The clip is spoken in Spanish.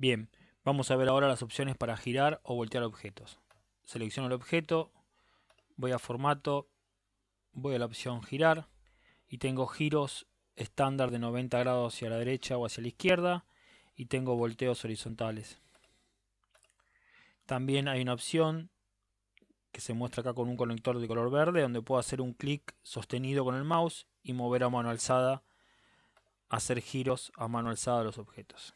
Bien, vamos a ver ahora las opciones para girar o voltear objetos. Selecciono el objeto, voy a formato, voy a la opción girar y tengo giros estándar de 90 grados hacia la derecha o hacia la izquierda y tengo volteos horizontales. También hay una opción que se muestra acá con un conector de color verde donde puedo hacer un clic sostenido con el mouse y mover a mano alzada, hacer giros a mano alzada los objetos.